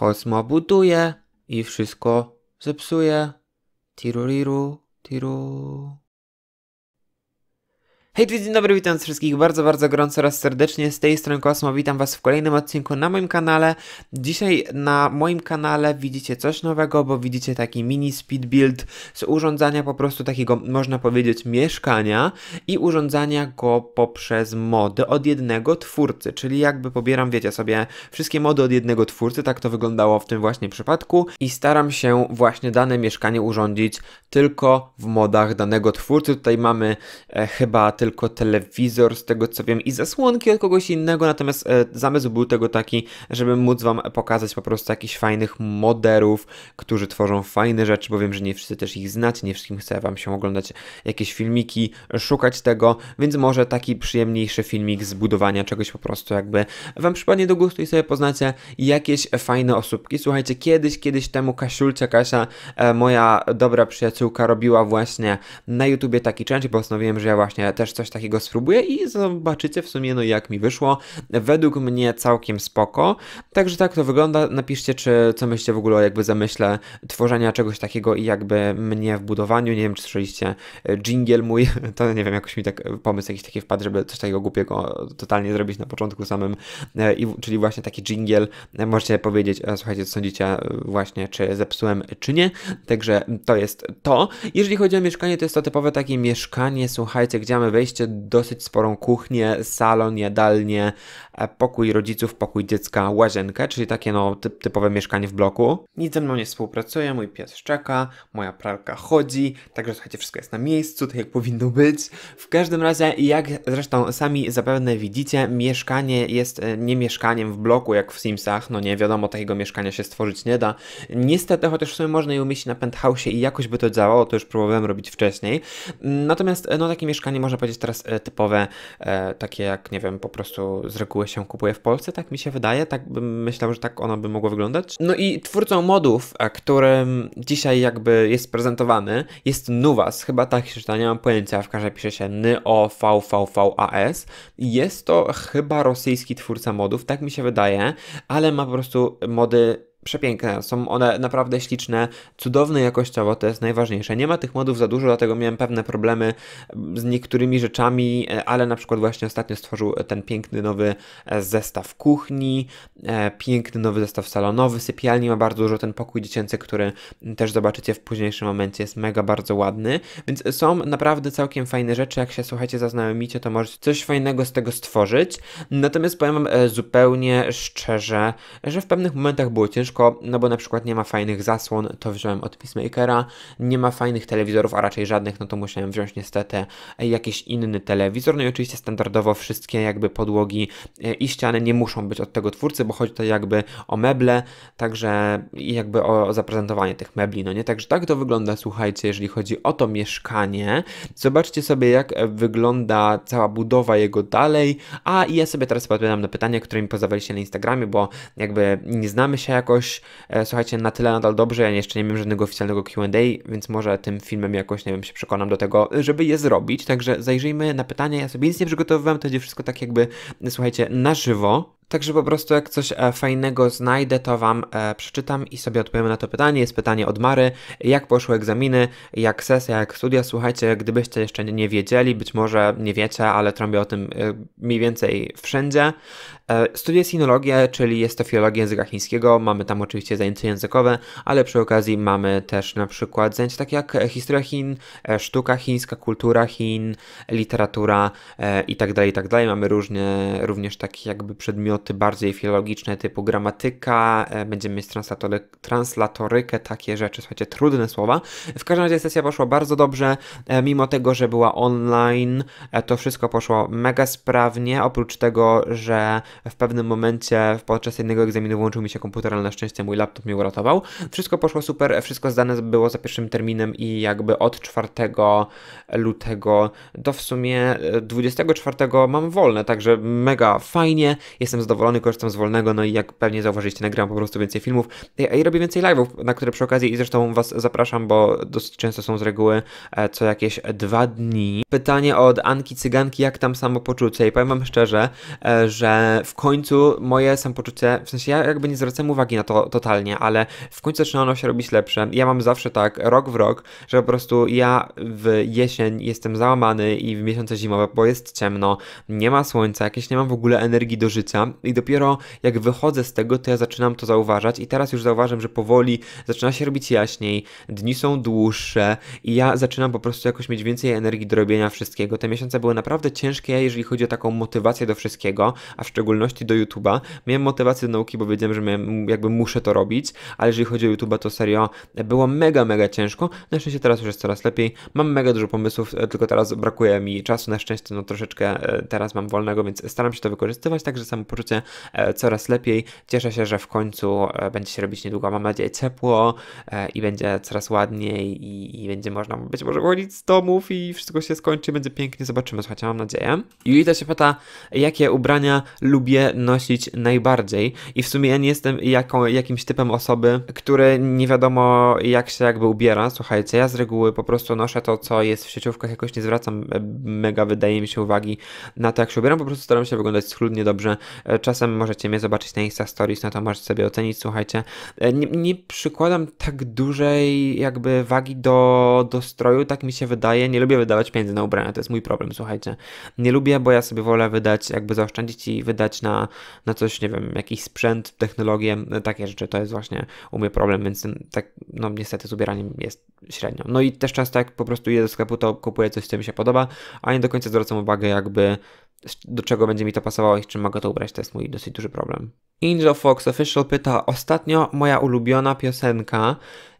Kosmo buduje i wszystko zepsuje. Tiruriru, tiru. Hej, dzień dobry, witam wszystkich bardzo, bardzo gorąco oraz serdecznie. Z tej strony Kosmo, witam Was w kolejnym odcinku na moim kanale. Dzisiaj na moim kanale widzicie coś nowego, bo widzicie taki mini speed build z urządzania po prostu takiego, można powiedzieć, mieszkania i urządzania go poprzez mody od jednego twórcy, czyli jakby pobieram, wiecie sobie, wszystkie mody od jednego twórcy, tak to wyglądało w tym właśnie przypadku i staram się właśnie dane mieszkanie urządzić tylko w modach danego twórcy. Tutaj mamy e, chyba tylko tylko telewizor, z tego co wiem, i zasłonki od kogoś innego, natomiast e, zamysł był tego taki, żeby móc Wam pokazać po prostu jakichś fajnych moderów, którzy tworzą fajne rzeczy, bo wiem, że nie wszyscy też ich znacie, nie wszystkim chce Wam się oglądać jakieś filmiki, szukać tego, więc może taki przyjemniejszy filmik zbudowania czegoś po prostu jakby Wam przypadnie do gustu i sobie poznacie jakieś fajne osóbki. Słuchajcie, kiedyś, kiedyś temu Kasiulcia, Kasia, e, moja dobra przyjaciółka robiła właśnie na YouTubie taki część, bo postanowiłem, że ja właśnie też też coś takiego spróbuję i zobaczycie w sumie, no jak mi wyszło. Według mnie całkiem spoko. Także tak to wygląda. Napiszcie, czy co myślicie w ogóle o jakby zamyśle tworzenia czegoś takiego i jakby mnie w budowaniu. Nie wiem, czy słyszeliście jingle e, mój, to nie wiem, jakoś mi tak e, pomysł jakiś taki wpadł, żeby coś takiego głupiego totalnie zrobić na początku samym, e, I, czyli właśnie taki jingle. Możecie powiedzieć, słuchajcie, co sądzicie właśnie, czy zepsułem, czy nie. Także to jest to. Jeżeli chodzi o mieszkanie, to jest to typowe takie mieszkanie, słuchajcie, gdzie mamy wejść wejście dosyć sporą kuchnię, salon, jadalnię, e, pokój rodziców, pokój dziecka, łazienkę, czyli takie no typ, typowe mieszkanie w bloku. Nic ze mną nie współpracuje, mój pies szczeka, moja pralka chodzi, także słuchajcie, wszystko jest na miejscu, tak jak powinno być. W każdym razie, jak zresztą sami zapewne widzicie, mieszkanie jest e, nie mieszkaniem w bloku jak w Simsach, no nie wiadomo, takiego mieszkania się stworzyć nie da. Niestety, chociaż w sumie można je umieścić na penthouse i jakoś by to działało, to już próbowałem robić wcześniej. Natomiast e, no takie mieszkanie można powiedzieć wchodzić teraz e, typowe, e, takie jak, nie wiem, po prostu z reguły się kupuje w Polsce, tak mi się wydaje, tak bym myślał, że tak ono by mogło wyglądać. No i twórcą modów, e, którym dzisiaj jakby jest prezentowany, jest nuvas chyba tak się czyta, nie mam pojęcia, w każdym pisze się NYOVVVAS. Jest to chyba rosyjski twórca modów, tak mi się wydaje, ale ma po prostu mody przepiękne. Są one naprawdę śliczne, cudowne jakościowo, to jest najważniejsze. Nie ma tych modów za dużo, dlatego miałem pewne problemy mm, z niektórymi rzeczami, e, ale na przykład właśnie ostatnio stworzył ten piękny nowy e, zestaw kuchni, e, piękny nowy zestaw salonowy, sypialni ma bardzo dużo, ten pokój dziecięcy, który mm, też zobaczycie w późniejszym momencie, jest mega bardzo ładny, więc są naprawdę całkiem fajne rzeczy, jak się słuchajcie zaznajomicie, to możecie coś fajnego z tego stworzyć, natomiast powiem wam zupełnie szczerze, że w pewnych momentach było ciężko ciężko, no bo na przykład nie ma fajnych zasłon, to wziąłem od Peacemakera, nie ma fajnych telewizorów, a raczej żadnych, no to musiałem wziąć niestety e, jakiś inny telewizor, no i oczywiście standardowo wszystkie jakby podłogi e, i ściany nie muszą być od tego twórcy, bo chodzi tutaj jakby o meble, także jakby o zaprezentowanie tych mebli, no nie? Także tak to wygląda, słuchajcie, jeżeli chodzi o to mieszkanie. Zobaczcie sobie, jak wygląda cała budowa jego dalej, a ja sobie teraz odpowiadam na pytania, które mi pozawaliście na Instagramie, bo jakby nie znamy się jakoś, jakoś, e, słuchajcie, na tyle nadal dobrze. Ja jeszcze nie wiem żadnego oficjalnego QA, więc może tym filmem jakoś, nie wiem, się przekonam do tego, żeby je zrobić. Także zajrzyjmy na pytania. Ja sobie nic nie przygotowywałem, to będzie wszystko tak jakby, słuchajcie, na żywo. Także po prostu jak coś e, fajnego znajdę, to Wam e, przeczytam i sobie odpowiem na to pytanie. Jest pytanie od Mary. Jak poszły egzaminy, jak sesja, jak studia? Słuchajcie, gdybyście jeszcze nie wiedzieli, być może nie wiecie, ale trąbię o tym e, mniej więcej wszędzie. Studiuję sinologię, czyli jest to filologia języka chińskiego. Mamy tam oczywiście zajęcia językowe, ale przy okazji mamy też na przykład zajęcia takie jak historia Chin, sztuka chińska, kultura Chin, literatura itd. itd. Tak tak mamy różne, również takie jakby przedmioty przedmioty bardziej filologiczne typu gramatyka, e, będziemy mieć translatory, translatorykę, takie rzeczy, słuchajcie, trudne słowa. W każdym razie sesja poszła bardzo dobrze, e, mimo tego, że była online, e, to wszystko poszło mega sprawnie, oprócz tego, że w pewnym momencie podczas jednego egzaminu włączył mi się komputer, ale na szczęście mój laptop mnie uratował. Wszystko poszło super, wszystko zdane było za pierwszym terminem i jakby od 4 lutego do w sumie 24 mam wolne, także mega fajnie, jestem zadowolony zadowolony korzystam z wolnego, no i jak pewnie zauważyliście, nagram po prostu więcej filmów i robię więcej live'ów, na które przy okazji i zresztą Was zapraszam, bo dosyć często są z reguły e, co jakieś dwa dni. Pytanie od Anki Cyganki, jak tam samopoczucie? I powiem Wam szczerze, e, że w końcu moje samopoczucie, w sensie ja jakby nie zwracam uwagi na to totalnie, ale w końcu zaczyna ono się robić lepsze. Ja mam zawsze tak, rok w rok, że po prostu ja w jesień jestem załamany i w miesiące zimowe, bo jest ciemno, nie ma słońca, jakieś nie mam w ogóle energii do życia i dopiero jak wychodzę z tego, to ja zaczynam to zauważać i teraz już zauważam, że powoli zaczyna się robić jaśniej, dni są dłuższe i ja zaczynam po prostu jakoś mieć więcej energii do robienia wszystkiego. Te miesiące były naprawdę ciężkie, jeżeli chodzi o taką motywację do wszystkiego, a w szczególności do YouTube'a. Miałem motywację do nauki, bo wiedziałem, że miałem, jakby muszę to robić, ale jeżeli chodzi o YouTube'a, to serio było mega, mega ciężko. Na szczęście teraz już jest coraz lepiej. Mam mega dużo pomysłów, e, tylko teraz brakuje mi czasu. Na szczęście no troszeczkę e, teraz mam wolnego, więc staram się to wykorzystywać, także samo twórcy e, coraz lepiej. Cieszę się, że w końcu e, będzie się robić niedługo, mam nadzieję, ciepło e, i będzie coraz ładniej i, i będzie można być może chodzić z domów i wszystko się skończy, będzie pięknie, zobaczymy, słuchajcie, mam nadzieję. Julita się pyta, jakie ubrania lubię nosić najbardziej i w sumie ja nie jestem jaką, jakimś typem osoby, który nie wiadomo jak się jakby ubiera, słuchajcie, ja z reguły po prostu noszę to, co jest w sieciówkach, jakoś nie zwracam mega, wydaje mi się, uwagi na to, jak się ubieram, po prostu staram się wyglądać schludnie, dobrze, E, czasem możecie mnie zobaczyć na Insta Stories, no to możecie sobie ocenić, słuchajcie. E, nie, nie przykładam tak dużej jakby wagi do, do stroju, tak mi się wydaje. Nie lubię wydawać pieniędzy na ubrania, to jest mój problem, słuchajcie. Nie lubię, bo ja sobie wolę wydać, jakby zaoszczędzić i wydać na, na coś, nie wiem, jakiś sprzęt, technologię, e, takie rzeczy. To jest właśnie u mnie problem, więc tak, no niestety z ubieraniem jest średnio. No i też często jak po prostu idę do sklepu, to kupuję coś, co mi się podoba, a nie do końca zwracam uwagę jakby do czego będzie mi to pasowało i czym mogę to ubrać, to jest mój dosyć duży problem. Angel Fox Official pyta, ostatnio moja ulubiona piosenka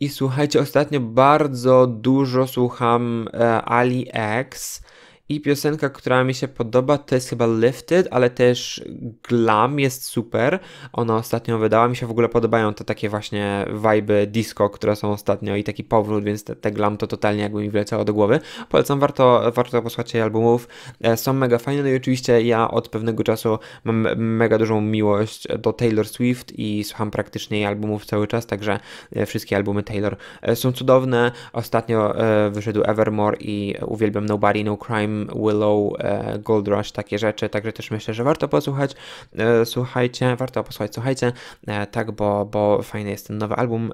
i słuchajcie, ostatnio bardzo dużo słucham e, Ali X i piosenka, która mi się podoba, to jest chyba Lifted, ale też Glam jest super. Ona ostatnio wydała, mi się w ogóle podobają te takie właśnie vibe disco, które są ostatnio i taki powrót, więc te, te Glam to totalnie jakby mi wleciało do głowy. Polecam, warto, warto posłuchać jej albumów. E, są mega fajne, no i oczywiście ja od pewnego czasu mam mega dużą miłość do Taylor Swift i słucham praktycznie jej albumów cały czas, także e, wszystkie albumy Taylor e, są cudowne. Ostatnio wyszedł Evermore i uwielbiam Nobody, No Crime Willow, e, Gold Rush, takie rzeczy, także też myślę, że warto posłuchać, e, słuchajcie, warto posłuchać, słuchajcie, e, tak, bo, bo fajny jest ten nowy album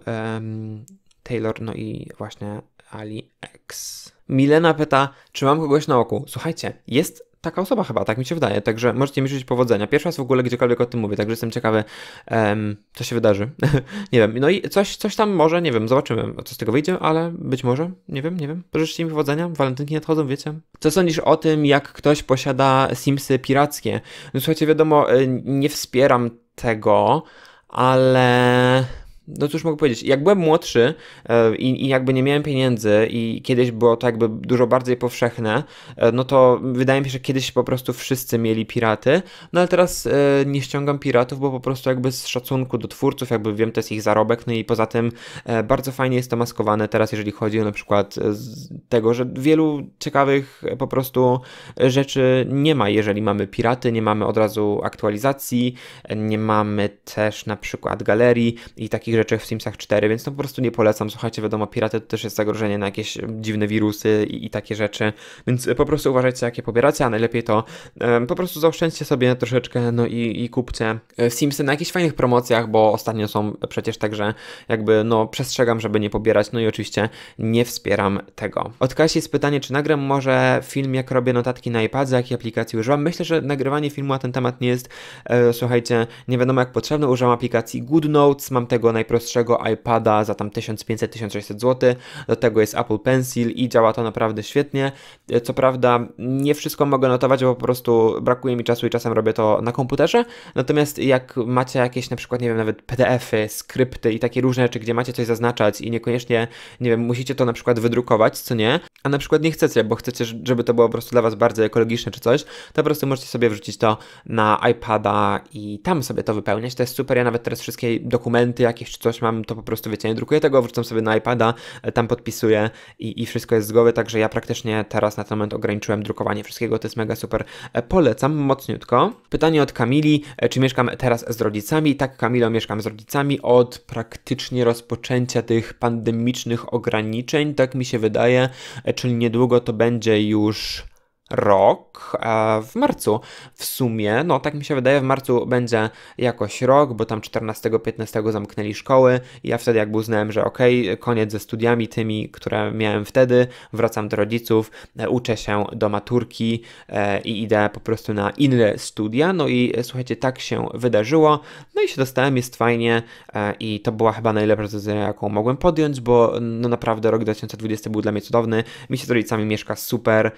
Taylor, no i właśnie Ali X. Milena pyta, czy mam kogoś na oku? Słuchajcie, jest taka osoba chyba, tak mi się wydaje. Także możecie mi życzyć powodzenia. Pierwszy raz w ogóle gdziekolwiek o tym mówię, także jestem ciekawy, um, co się wydarzy. nie wiem, no i coś, coś tam może, nie wiem, zobaczymy, co z tego wyjdzie, ale być może, nie wiem, nie wiem. Życzcie mi powodzenia, walentynki nadchodzą, wiecie. Co sądzisz o tym, jak ktoś posiada Simsy pirackie? No słuchajcie, wiadomo, y, nie wspieram tego, ale no cóż mogę powiedzieć, jak byłem młodszy e, i, i, jakby nie miałem pieniędzy i kiedyś było to jakby dużo bardziej powszechne, e, no to wydaje mi się, że kiedyś po prostu wszyscy mieli piraty, no ale teraz e, nie ściągam piratów, bo po prostu jakby z szacunku do twórców, jakby wiem, to jest ich zarobek, no i poza tym bardzo fajnie jest to maskowane teraz, jeżeli chodzi o na przykład tego, że wielu ciekawych po prostu rzeczy nie ma, jeżeli mamy piraty, nie mamy od razu aktualizacji, nie mamy też na przykład galerii i takich rzeczy w Simsach 4, więc to no po prostu nie polecam. Słuchajcie, wiadomo, piraty to też jest zagrożenie na jakieś dziwne wirusy i, i takie rzeczy, więc e, po prostu uważajcie, jakie pobieracie, a najlepiej to um, po prostu zaoszczędźcie sobie troszeczkę, no i, i kupcie e, Simsy na jakichś fajnych promocjach, bo ostatnio są przecież także jakby, no, przestrzegam, żeby nie pobierać, no i oczywiście nie wspieram tego. Od Kasi jest pytanie, czy nagram może film, jak robię notatki na iPadzie, jakiej aplikacji używam? Myślę, że nagrywanie filmu na ten temat nie jest, e, słuchajcie, nie wiadomo jak potrzebne, używam aplikacji GoodNotes, mam tego na najprostszego iPada za tam 1500-1600 zł. Do tego jest Apple Pencil i działa to naprawdę świetnie. Co prawda nie wszystko mogę notować, bo po prostu brakuje mi czasu i czasem robię to na komputerze. Natomiast jak macie jakieś na przykład, nie wiem, nawet PDFy, skrypty i takie różne rzeczy, gdzie macie coś zaznaczać i niekoniecznie, nie wiem, musicie to na przykład wydrukować, co nie, a na przykład nie chcecie, bo chcecie, żeby to było po prostu dla Was bardzo ekologiczne czy coś, to po prostu możecie sobie wrzucić to na iPada i tam sobie to wypełniać. To jest super. Ja nawet teraz wszystkie dokumenty, jakieś czy coś mam, to po prostu wiecie, nie drukuję tego, wrzucam sobie na iPada, e, tam podpisuję i, i wszystko jest z głowy, także ja praktycznie teraz na ten moment ograniczyłem drukowanie wszystkiego, to jest mega super. E, polecam mocniutko. Pytanie od Kamili, e, czy mieszkam teraz z rodzicami? Tak, Kamilo, mieszkam z rodzicami od praktycznie rozpoczęcia tych pandemicznych ograniczeń, tak mi się wydaje, czyli niedługo to będzie już rok e, w marcu. W sumie, no tak mi się wydaje, w marcu będzie jakoś rok, bo tam 14-15 zamknęli szkoły i ja wtedy jakby uznałem, że okej, okay, koniec ze studiami tymi, które miałem wtedy, wracam do rodziców, e, uczę się do maturki e, i idę po prostu na inne studia. No i słuchajcie, tak się wydarzyło. No i się dostałem, jest fajnie i to była chyba najlepsza decyzja, jaką mogłem podjąć, bo no naprawdę rok 2020 był dla mnie cudowny. Mi się z rodzicami mieszka super,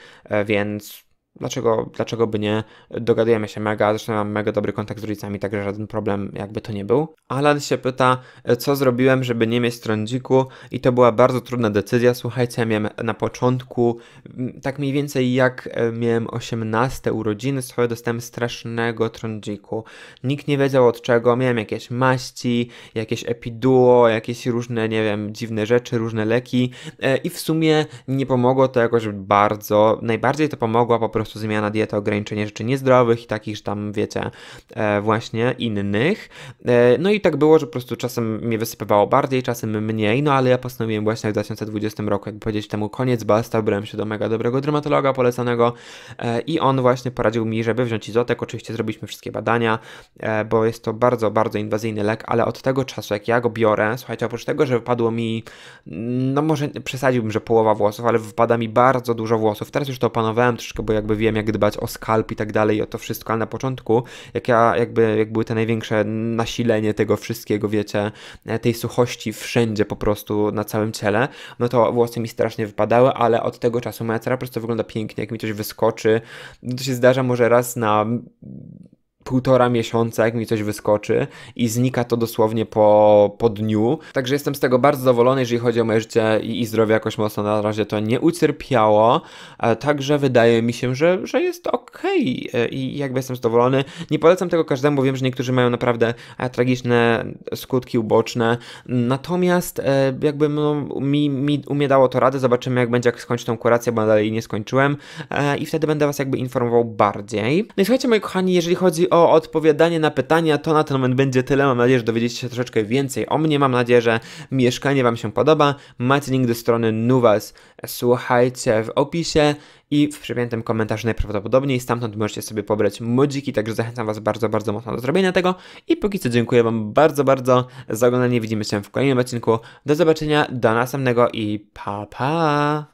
więc Since Dlaczego, dlaczego by nie? Dogadujemy się mega, zresztą mam mega dobry kontakt z rodzicami, także żaden problem jakby to nie był. Alan się pyta, co zrobiłem, żeby nie mieć trądziku i to była bardzo trudna decyzja. Słuchajcie, ja miałem na początku, tak mniej więcej jak e, miałem 18 urodziny, swoje dostałem strasznego trądziku. Nikt nie wiedział od czego, miałem jakieś maści, jakieś epiduo, jakieś różne, nie wiem, dziwne rzeczy, różne leki e, i w sumie nie pomogło to jakoś bardzo. Najbardziej to pomogło po prostu prostu zmiana diety, ograniczenie rzeczy niezdrowych i takich, że tam wiecie, e, właśnie innych. E, no i tak było, że po prostu czasem mnie wysypywało bardziej, czasem mniej, no ale ja postanowiłem właśnie w 2020 roku, jakby powiedzieć temu koniec, basta, wybrałem się do mega dobrego dermatologa polecanego e, i on właśnie poradził mi, żeby wziąć izotek. Oczywiście zrobiliśmy wszystkie badania, bo jest to bardzo, bardzo inwazyjny lek, ale od tego czasu, jak ja go biorę, słuchajcie, oprócz tego, że wypadło mi, no może przesadziłbym, że połowa włosów, ale wypada mi bardzo dużo włosów. Teraz już to opanowałem troszkę, bo jakby jakby wiem, jak dbać o skalp i tak dalej, o to wszystko, ale na początku, jak ja, jakby, jak były te największe nasilenie tego wszystkiego, wiecie, e, tej suchości wszędzie po prostu na całym ciele, no to włosy mi strasznie wypadały, ale od tego czasu moja cera po prostu wygląda pięknie, jak mi coś wyskoczy, to się zdarza może raz na półtora miesiąca, jak mi coś wyskoczy i znika to dosłownie po, po dniu. Także jestem z tego bardzo zadowolony, jeżeli chodzi o moje życie i, i zdrowie jakoś mocno na razie to nie ucierpiało. E, także wydaje mi się, że, że jest ok e, i jakby jestem zadowolony. Nie polecam tego każdemu, bo wiem, że niektórzy mają naprawdę e, tragiczne skutki uboczne. Natomiast jakby no, mi, mi umie dało to radę, zobaczymy jak będzie, jak skończę tą kurację, bo nadal jej nie skończyłem i wtedy będę Was jakby informował bardziej. No i słuchajcie moi kochani, jeżeli chodzi o odpowiadanie na pytania, to na ten moment będzie tyle. Mam nadzieję, że dowiedzieliście się troszeczkę więcej o mnie. Mam nadzieję, że mieszkanie Wam się podoba. Macie link do strony Nuwas. Słuchajcie w opisie i w przypiętym komentarzu najprawdopodobniej. Stamtąd możecie sobie pobrać modziki, także zachęcam Was bardzo, bardzo mocno do zrobienia tego. I póki co dziękuję Wam bardzo, bardzo za oglądanie. Widzimy się w kolejnym odcinku. Do zobaczenia, do następnego i pa pa!